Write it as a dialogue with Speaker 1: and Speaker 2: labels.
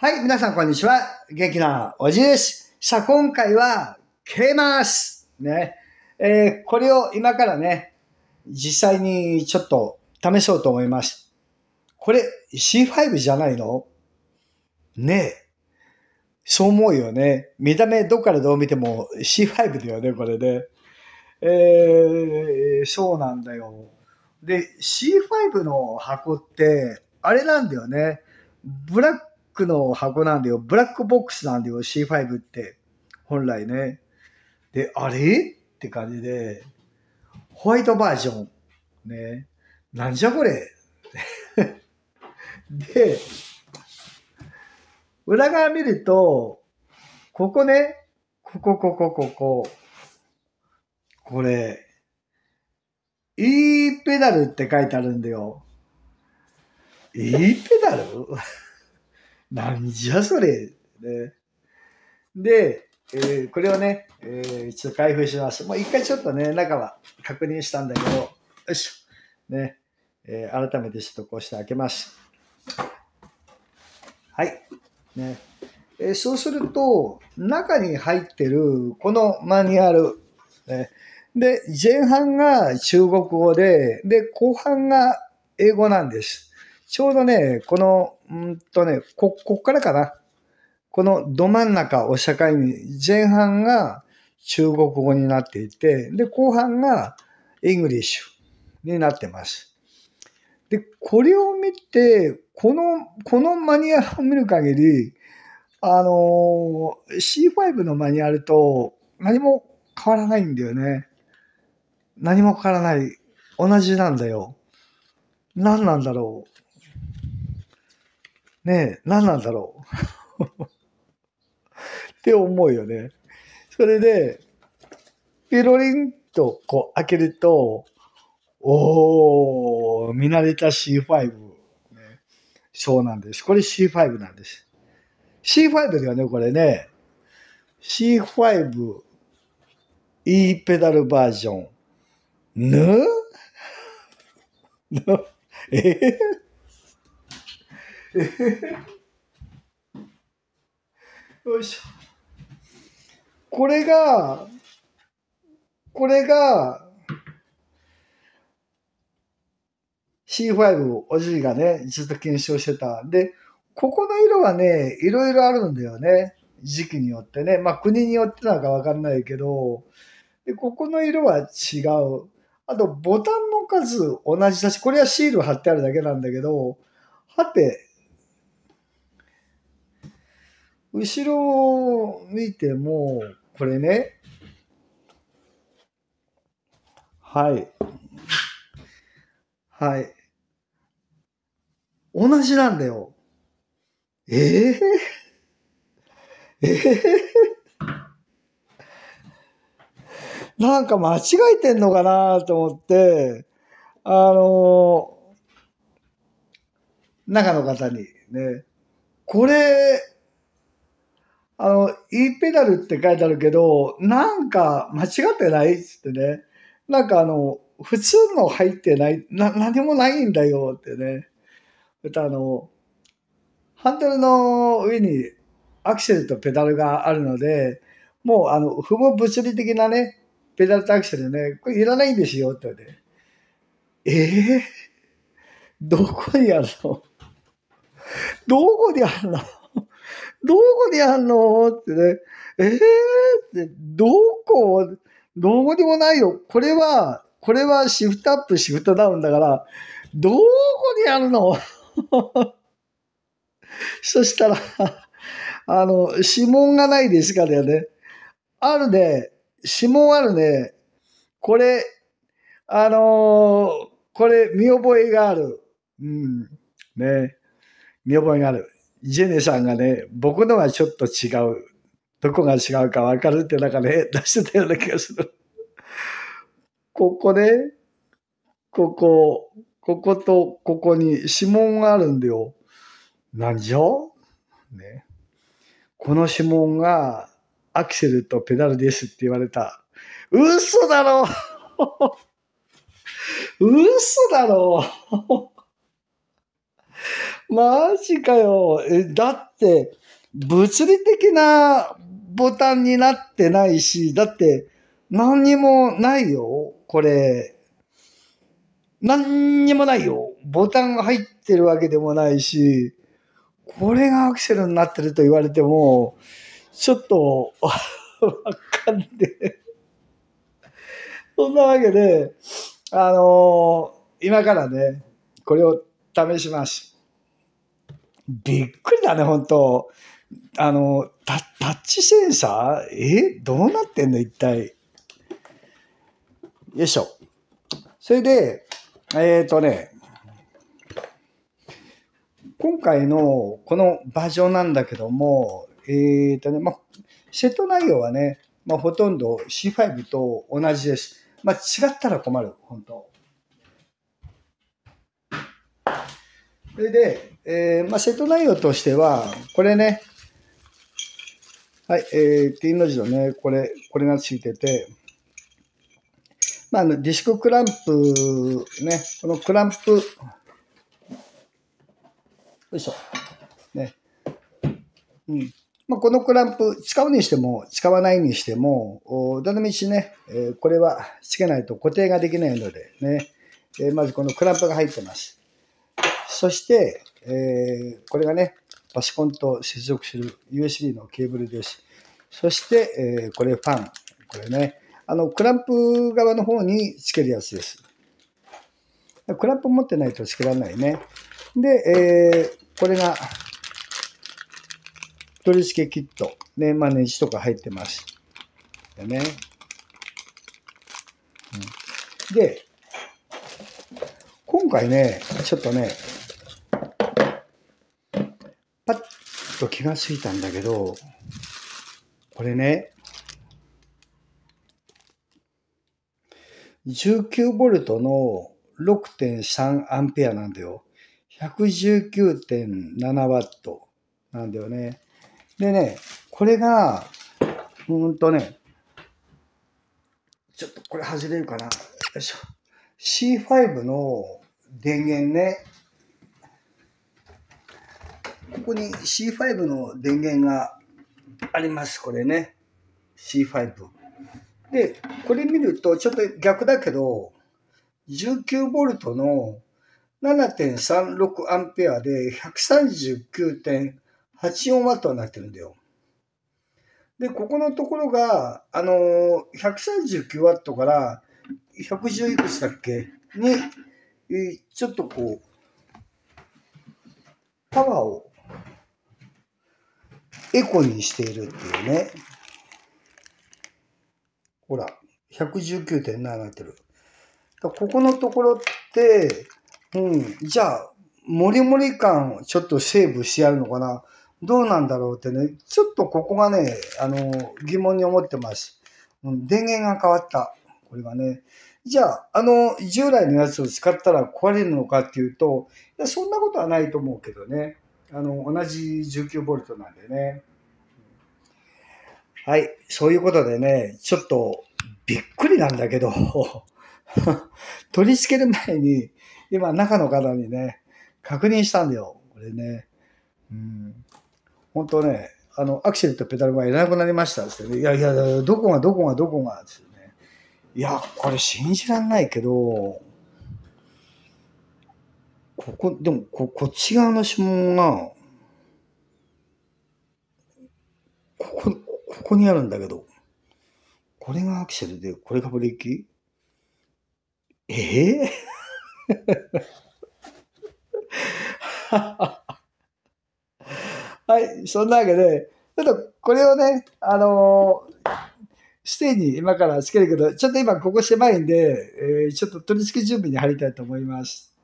Speaker 1: はい、皆さんこんにちは。元気なおじです。さあ、今回は、蹴えますね。えー、これを今からね、実際にちょっと試そうと思います。これ C5 じゃないのねえ。そう思うよね。見た目どっからどう見ても C5 だよね、これで、ね。えー、そうなんだよ。で、C5 の箱って、あれなんだよね。ブラックの箱なんだよ。ブラックボックスなんだよ、C5 って。本来ね。で、あれって感じで、ホワイトバージョン。ね。なんじゃこれ で、裏側見ると、ここね、ここ、ここ、ここ。これ、E ペダルって書いてあるんだよ。E ペダル何じゃそれ、で、えー、これをね、えー、一度開封します。もう一回ちょっとね、中は確認したんだけど、よいしょ。ね、えー、改めてちょっとこうして開けます。はい。ね。えー、そうすると、中に入ってるこのマニュアル、ね、で、前半が中国語で、で、後半が英語なんです。ちょうどね、この、うんとね、こ、こっからかな。このど真ん中を社会に、前半が中国語になっていて、で、後半がイングリッシュになってます。で、これを見て、この、このマニュアルを見る限り、あの、C5 のマニュアルと何も変わらないんだよね。何も変わらない。同じなんだよ。何なんだろう。ねえ、何なんだろう って思うよね。それで、ピロリンとこう開けると、おー、見慣れた C5、ね、そうなんです。これ C5 なんです。C5 ではね、これね、C5E ペダルバージョン、ぬ え よいしょ。これが、これが、C5 おじいがね、ずっと検証してた。で、ここの色はね、いろいろあるんだよね。時期によってね。まあ国によってなんかわかんないけど、で、ここの色は違う。あと、ボタンの数同じだし、これはシール貼ってあるだけなんだけど、はて、後ろを見ても、これね、はい。はい。同じなんだよ。ええー、ええー、なんか間違えてんのかなと思って、あのー、中の方にね、これ、あの、E ペダルって書いてあるけど、なんか間違ってないっつってね。なんかあの、普通の入ってない、な、何もないんだよってね。あの、ハンドルの上にアクセルとペダルがあるので、もうあの、不合物理的なね、ペダルとアクセルね、これいらないんですよってね。ええー、どこにあるのどこにあるのどこにあんのってね、えーって、どこどうにもないよ。これは、これはシフトアップ、シフトダウンだから、どこにあるの そしたらあの、指紋がないですかだよね。あるね。指紋あるね。これ、あのー、これ、見覚えがある。うん。ね。見覚えがある。ジェネさんがね、僕のはちょっと違う。どこが違うか分かるって中で出してたような気がする。ここね、ここ、こことここに指紋があるんだよ。何じゃね。この指紋がアクセルとペダルですって言われた。嘘だろ 嘘だろマジかよ。え、だって、物理的なボタンになってないし、だって、何にもないよ、これ。何にもないよ。ボタンが入ってるわけでもないし、これがアクセルになってると言われても、ちょっと、わかんねえ。そんなわけで、あのー、今からね、これを試します。びっくりだね、本当あの、タッチセンサーえどうなってんの一体。よいしょ。それで、えっ、ー、とね、今回のこのバージョンなんだけども、えっ、ー、とね、まあ、セット内容はね、まほとんど C5 と同じです。まあ、違ったら困る、本当それで、えー、まあ、セット内容としては、これね、はい、えー、T の字のね、これ、これがついてて、まあ、あの、ディスククランプ、ね、このクランプ、よいしょ、ね、うん。まあ、このクランプ、使うにしても、使わないにしても、おどの道ね、えー、これはつけないと固定ができないので、ね、えー、まずこのクランプが入ってます。そして、えー、これがね、パソコンと接続する USB のケーブルです。そして、えー、これファン。これね、あの、クランプ側の方につけるやつです。クランプ持ってないとつけられないね。で、えー、これが、取り付けキット。ね、まあ、ネジとか入ってます。でね。で、今回ね、ちょっとね、と気がついたんだけど、これね、19ボルトの6.3アンペアなんだよ。119.7ワットなんだよね。でね、これが、うんとね、ちょっとこれ外れるかな。よいしょ。C5 の電源ね、ここに C5 の電源があります。これね。C5。で、これ見るとちょっと逆だけど、19V の 7.36A で 139.84W になってるんだよ。で、ここのところが、あのー、139W から110いくつだっけに、ちょっとこう、パワーをエコにしているっていうね。ほら、119.7になってる。ここのところって、うん、じゃあ、もりもり感をちょっとセーブしてやるのかなどうなんだろうってね、ちょっとここがね、あの、疑問に思ってます。うん、電源が変わった。これがね。じゃあ、あの、従来のやつを使ったら壊れるのかっていうと、いやそんなことはないと思うけどね。あの同じ1 9ボルトなんでね。はい、そういうことでね、ちょっとびっくりなんだけど、取り付ける前に、今中の方にね、確認したんだよ、これね。うん。本当ね、あの、アクセルとペダルがいらなくなりましたってね、いやいや、どこがどこがどこがですね。いや、これ信じらんないけど、ここ、でもこ、こっち側の指紋が、ここ、ここにあるんだけど、これがアクセルで、これがブレーキええー、はい、そんなわけで、ちょっとこれをね、あのー、ステーに今からつけるけど、ちょっと今ここ狭いんで、えー、ちょっと取り付け準備に入りたいと思います。